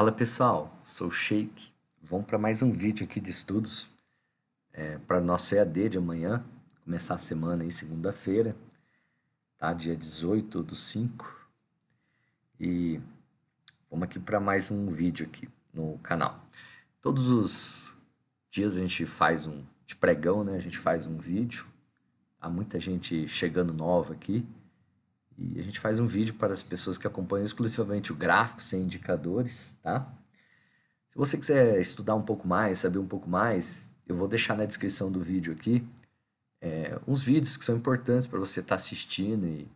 Fala pessoal, sou o Sheik. Vamos para mais um vídeo aqui de estudos é, para nosso EAD de amanhã, começar a semana em segunda-feira, tá? dia 18 do 5. E vamos aqui para mais um vídeo aqui no canal. Todos os dias a gente faz um de pregão, né? A gente faz um vídeo. Há muita gente chegando nova aqui. E a gente faz um vídeo para as pessoas que acompanham exclusivamente o gráfico, sem indicadores, tá? Se você quiser estudar um pouco mais, saber um pouco mais, eu vou deixar na descrição do vídeo aqui é, uns vídeos que são importantes para você estar tá assistindo e,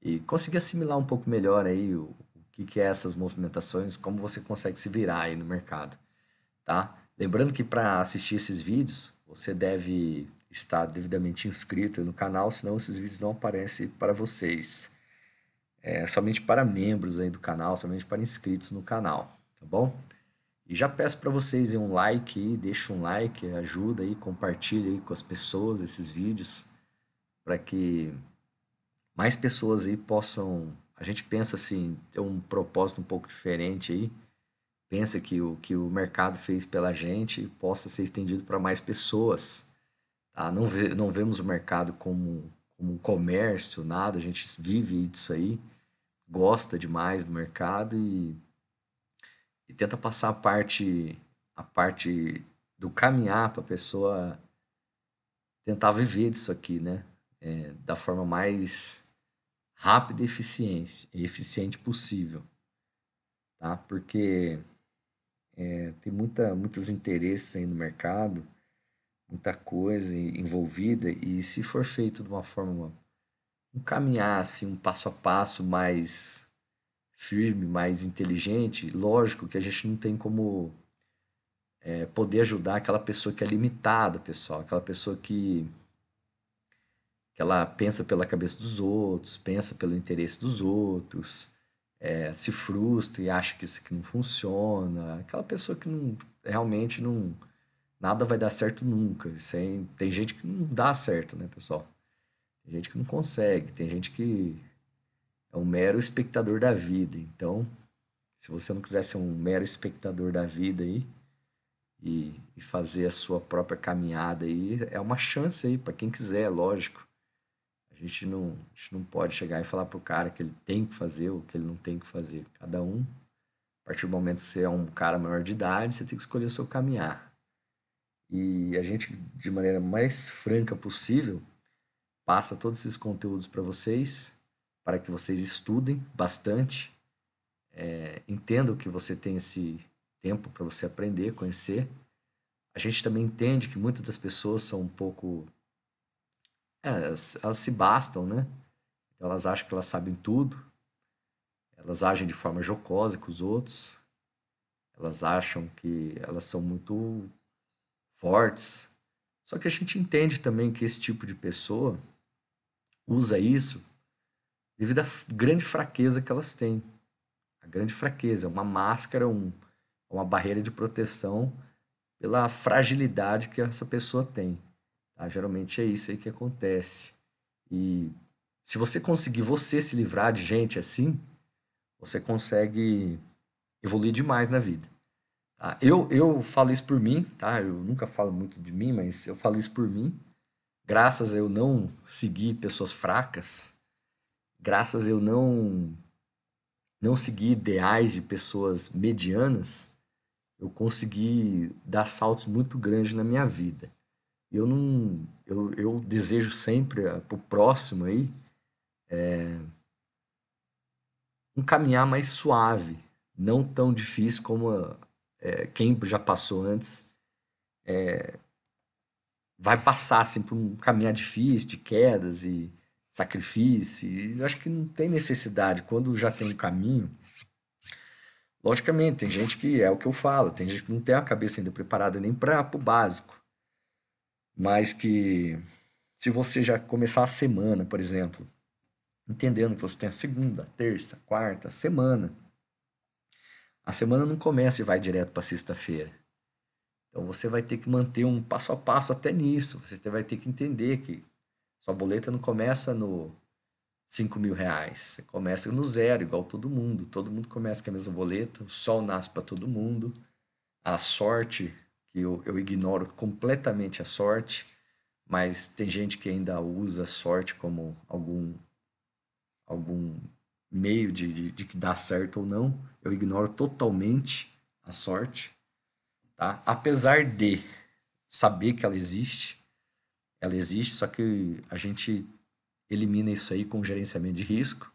e conseguir assimilar um pouco melhor aí o, o que, que é essas movimentações, como você consegue se virar aí no mercado, tá? Lembrando que para assistir esses vídeos, você deve estar devidamente inscrito no canal, senão esses vídeos não aparecem para vocês é, somente para membros aí do canal, somente para inscritos no canal, tá bom? E já peço para vocês um like aí, deixa um like, ajuda aí, compartilha aí com as pessoas esses vídeos para que mais pessoas aí possam. A gente pensa assim, ter um propósito um pouco diferente aí. Pensa que o que o mercado fez pela gente possa ser estendido para mais pessoas. Tá? Não, ve, não vemos o mercado como, como um comércio, nada, a gente vive disso aí gosta demais do mercado e, e tenta passar a parte a parte do caminhar para a pessoa tentar viver disso aqui, né? É, da forma mais rápida e eficiente, eficiente possível, tá? Porque é, tem muita, muitos interesses aí no mercado, muita coisa envolvida e se for feito de uma forma um caminhar assim, um passo a passo mais firme, mais inteligente, lógico que a gente não tem como é, poder ajudar aquela pessoa que é limitada, pessoal, aquela pessoa que, que ela pensa pela cabeça dos outros, pensa pelo interesse dos outros, é, se frustra e acha que isso aqui não funciona, aquela pessoa que não, realmente não nada vai dar certo nunca. tem gente que não dá certo, né, pessoal? Tem gente que não consegue, tem gente que é um mero espectador da vida. Então, se você não quiser ser um mero espectador da vida aí e, e fazer a sua própria caminhada aí, é uma chance aí para quem quiser, lógico. A gente não, a gente não pode chegar e falar pro cara que ele tem que fazer ou que ele não tem que fazer. Cada um, a partir do momento que você é um cara maior de idade, você tem que escolher o seu caminhar. E a gente, de maneira mais franca possível, passa todos esses conteúdos para vocês, para que vocês estudem bastante, é, entendam que você tem esse tempo para você aprender, conhecer. A gente também entende que muitas das pessoas são um pouco. É, elas, elas se bastam, né? Elas acham que elas sabem tudo, elas agem de forma jocosa com os outros, elas acham que elas são muito fortes. Só que a gente entende também que esse tipo de pessoa usa isso devido à grande fraqueza que elas têm. A grande fraqueza, uma máscara, um, uma barreira de proteção pela fragilidade que essa pessoa tem. Tá? Geralmente é isso aí que acontece. E se você conseguir você se livrar de gente assim, você consegue evoluir demais na vida. Tá? Eu, eu falo isso por mim, tá? Eu nunca falo muito de mim, mas eu falo isso por mim graças a eu não seguir pessoas fracas, graças a eu não não seguir ideais de pessoas medianas, eu consegui dar saltos muito grandes na minha vida. Eu não, eu, eu desejo sempre eh, para o próximo aí é, um caminhar mais suave, não tão difícil como é, quem já passou antes. É, vai passar assim, por um caminhar difícil, de quedas e sacrifício. E eu acho que não tem necessidade. Quando já tem um caminho, logicamente, tem gente que é o que eu falo, tem gente que não tem a cabeça ainda preparada nem para o básico. Mas que se você já começar a semana, por exemplo, entendendo que você tem a segunda, terça, quarta, semana. A semana não começa e vai direto para sexta-feira. Então você vai ter que manter um passo a passo até nisso. Você vai ter que entender que sua boleta não começa no 5 mil reais. Você começa no zero, igual todo mundo. Todo mundo começa com a mesma boleta. O sol nasce para todo mundo. A sorte, que eu, eu ignoro completamente a sorte, mas tem gente que ainda usa a sorte como algum, algum meio de, de, de que dá certo ou não. Eu ignoro totalmente a sorte Tá? Apesar de saber que ela existe, ela existe, só que a gente elimina isso aí com gerenciamento de risco,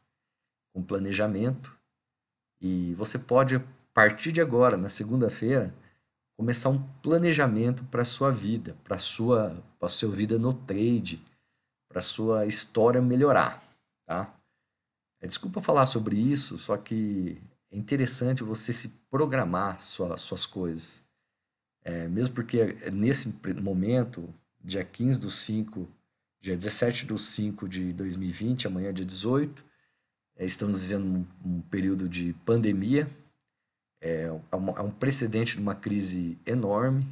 com planejamento. E você pode, a partir de agora, na segunda-feira, começar um planejamento para a sua vida, para a sua, sua vida no trade, para a sua história melhorar. Tá? É, desculpa falar sobre isso, só que é interessante você se programar sua, suas coisas. É, mesmo porque é, nesse momento, dia 15 do 5, dia 17 do 5 de 2020, amanhã dia 18, é, estamos vivendo um, um, período de pandemia, é, é, uma, é, um precedente de uma crise enorme,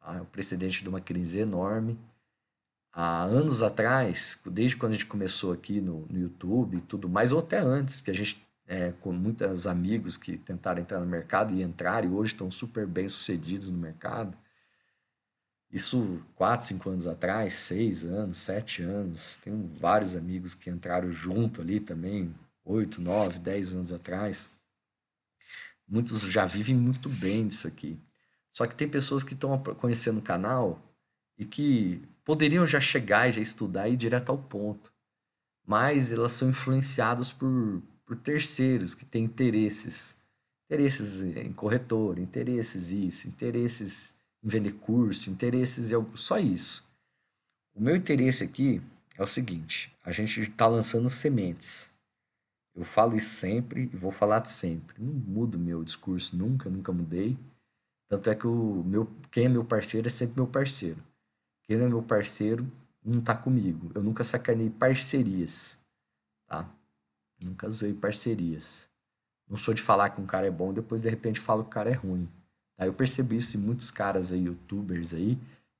tá? é um precedente de uma crise enorme. Há anos atrás, desde quando a gente começou aqui no, no YouTube e tudo mais, ou até antes, que a gente é, com muitos amigos que tentaram entrar no mercado e entraram e hoje estão super bem sucedidos no mercado. Isso quatro, cinco anos atrás, seis anos, sete anos. Tenho vários amigos que entraram junto ali também, oito, nove, dez anos atrás. Muitos já vivem muito bem disso aqui. Só que tem pessoas que estão conhecendo o canal e que poderiam já chegar e já estudar e ir direto ao ponto. Mas elas são influenciadas por, por terceiros que têm interesses. Interesses em corretor, interesses isso, interesses em vender curso, interesses em algo, só isso. O meu interesse aqui é o seguinte: a gente está lançando sementes. Eu falo isso sempre e vou falar sempre. Não mudo meu discurso nunca, nunca mudei. Tanto é que o meu, quem é meu parceiro é sempre meu parceiro. Quem não é meu parceiro não está comigo. Eu nunca sacanei parcerias. Nunca usei parcerias. Não sou de falar que um cara é bom, depois de repente falo que o cara é ruim. Tá, eu percebi isso em muitos caras aí, youtubers aí,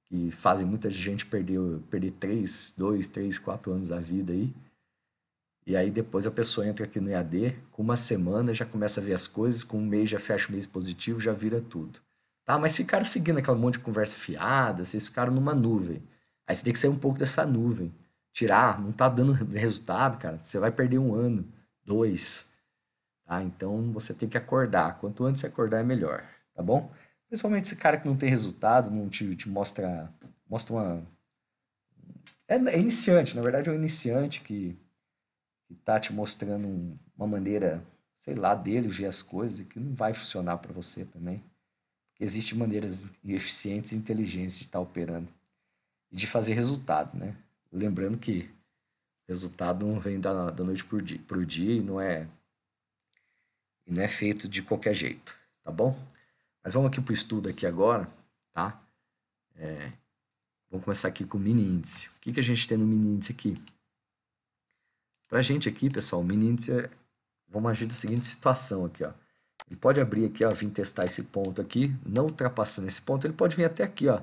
que fazem muita gente perder, perder 3, 2, 3, 4 anos da vida aí. E aí depois a pessoa entra aqui no EAD, com uma semana já começa a ver as coisas, com um mês já fecha o mês positivo, já vira tudo. Tá, mas ficaram seguindo aquele monte de conversa fiada, vocês ficaram numa nuvem. Aí você tem que sair um pouco dessa nuvem tirar, não tá dando resultado, cara, você vai perder um ano, dois. Tá? Então você tem que acordar. Quanto antes você acordar é melhor, tá bom? Principalmente esse cara que não tem resultado, não te, te mostra, mostra uma. É, é, iniciante, na verdade é um iniciante que, que tá te mostrando uma maneira, sei lá, dele ver as coisas que não vai funcionar para você também. Existem maneiras eficientes e inteligentes de estar tá operando e de fazer resultado, né? Lembrando que resultado não vem da, da noite para o dia, pro dia e não é e não é feito de qualquer jeito, tá bom? Mas vamos aqui para o estudo aqui agora, tá? É, vamos começar aqui com o mini índice. O que, que a gente tem no mini índice aqui? Para a gente aqui, pessoal, o mini índice, é, vamos agir da seguinte situação aqui, ó. Ele pode abrir aqui, ó, vir testar esse ponto aqui, não ultrapassando esse ponto, ele pode vir até aqui, ó.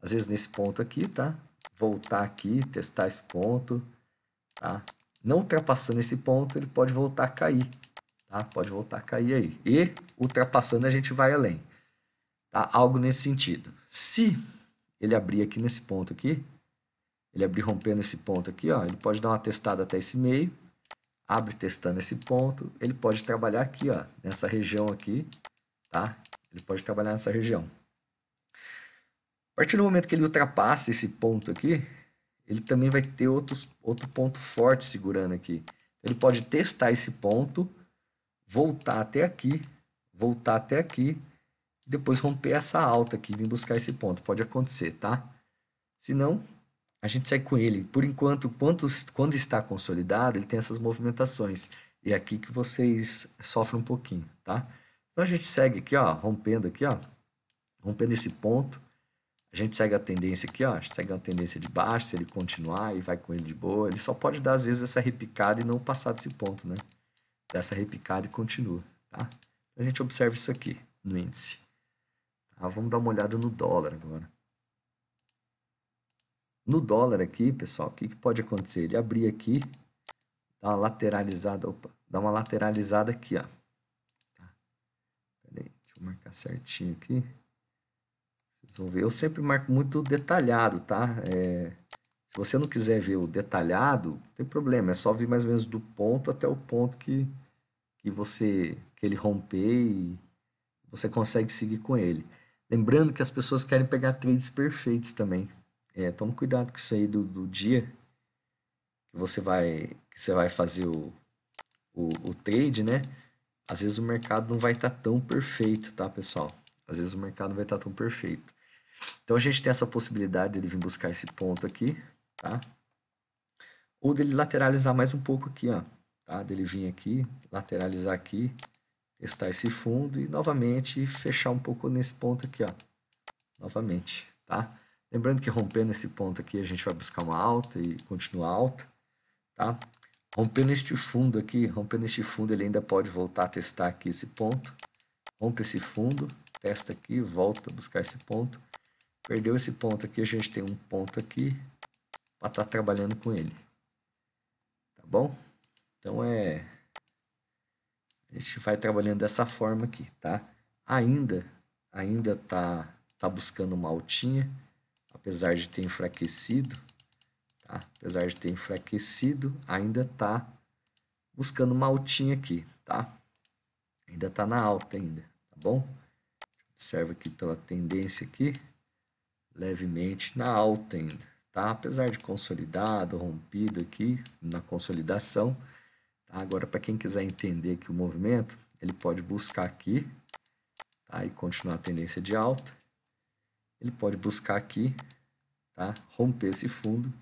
Às vezes nesse ponto aqui, tá? voltar aqui, testar esse ponto, tá? Não ultrapassando esse ponto, ele pode voltar a cair, tá? Pode voltar a cair aí. E ultrapassando a gente vai além, tá? Algo nesse sentido. Se ele abrir aqui nesse ponto aqui, ele abrir rompendo esse ponto aqui, ó, ele pode dar uma testada até esse meio, abre testando esse ponto, ele pode trabalhar aqui, ó, nessa região aqui, tá? Ele pode trabalhar nessa região. A partir do momento que ele ultrapassa esse ponto aqui, ele também vai ter outros, outro ponto forte segurando aqui. Ele pode testar esse ponto, voltar até aqui, voltar até aqui, depois romper essa alta aqui, vir buscar esse ponto. Pode acontecer, tá? Se não, a gente segue com ele. Por enquanto, quando, quando está consolidado, ele tem essas movimentações. E é aqui que vocês sofrem um pouquinho, tá? Então a gente segue aqui, ó, rompendo aqui, ó, rompendo esse ponto, a gente segue a tendência aqui, ó, segue a tendência de baixo, se ele continuar e vai com ele de boa, ele só pode dar às vezes essa repicada e não passar desse ponto, né? Dessa repicada e continua, tá? A gente observa isso aqui no índice. Tá? Vamos dar uma olhada no dólar agora. No dólar aqui, pessoal, o que, que pode acontecer? Ele abrir aqui, dar uma lateralizada, opa, dar uma lateralizada aqui, ó. Tá? Pera aí, deixa eu marcar certinho aqui. Vocês vão ver. Eu sempre marco muito detalhado, tá? É, se você não quiser ver o detalhado, não tem problema. É só vir mais ou menos do ponto até o ponto que, que você que ele romper e você consegue seguir com ele. Lembrando que as pessoas querem pegar trades perfeitos também. É, toma cuidado com isso aí do, do dia que você vai, que você vai fazer o, o, o trade, né? Às vezes o mercado não vai estar tá tão perfeito, tá, pessoal? Às vezes o mercado não vai estar tá tão perfeito. Então a gente tem essa possibilidade dele vir buscar esse ponto aqui, tá? Ou dele lateralizar mais um pouco aqui, ó, tá? Dele vir aqui, lateralizar aqui, testar esse fundo e novamente fechar um pouco nesse ponto aqui, ó. Novamente, tá? Lembrando que rompendo esse ponto aqui, a gente vai buscar uma alta e continuar alta, tá? Rompendo este fundo aqui, rompendo este fundo, ele ainda pode voltar a testar aqui esse ponto. Rompe esse fundo, testa aqui, volta a buscar esse ponto. Perdeu esse ponto aqui, a gente tem um ponto aqui para estar tá trabalhando com ele. Tá bom? Então é... A gente vai trabalhando dessa forma aqui, tá? Ainda, ainda tá, tá buscando uma altinha, apesar de ter enfraquecido, tá? Apesar de ter enfraquecido, ainda tá buscando uma altinha aqui, tá? Ainda tá na alta ainda, tá bom? Observa aqui pela tendência aqui levemente na alta ainda, tá? Apesar de consolidado, rompido aqui na consolidação. Tá? Agora, para quem quiser entender aqui o movimento, ele pode buscar aqui tá? e continuar a tendência de alta. Ele pode buscar aqui, tá? romper esse fundo,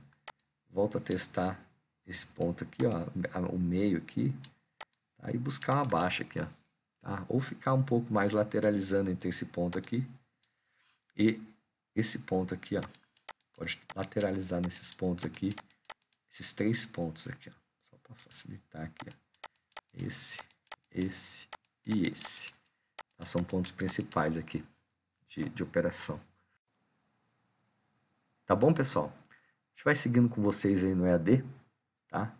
volta a testar esse ponto aqui, ó, o meio aqui, tá? e buscar uma baixa aqui. Ó, tá? Ou ficar um pouco mais lateralizando entre esse ponto aqui e esse ponto aqui, ó. Pode lateralizar nesses pontos aqui, esses três pontos aqui, ó. Só para facilitar aqui, ó. Esse, esse e esse. Tá, são pontos principais aqui de, de operação. Tá bom, pessoal? A gente vai seguindo com vocês aí no EAD, tá?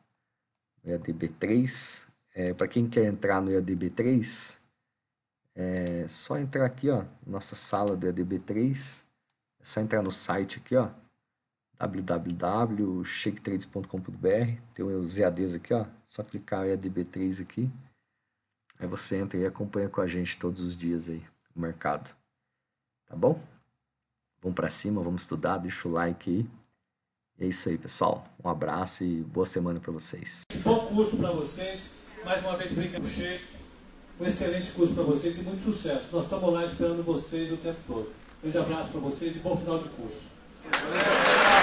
No EAD B3. É, para quem quer entrar no EAD B3, é só entrar aqui, ó, nossa sala do EAD B3 só entrar no site aqui, ó, www.shaketrades.com.br, tem os EADs aqui, ó, só clicar EADB3 aqui, aí você entra e acompanha com a gente todos os dias aí, o mercado, tá bom? Vamos para cima, vamos estudar, deixa o like aí. E é isso aí, pessoal. Um abraço e boa semana para vocês. Bom curso para vocês. Mais uma vez, o Sheik. Um excelente curso para vocês e muito sucesso. Nós estamos lá esperando vocês o tempo todo. Grande abraço para vocês e bom final de curso.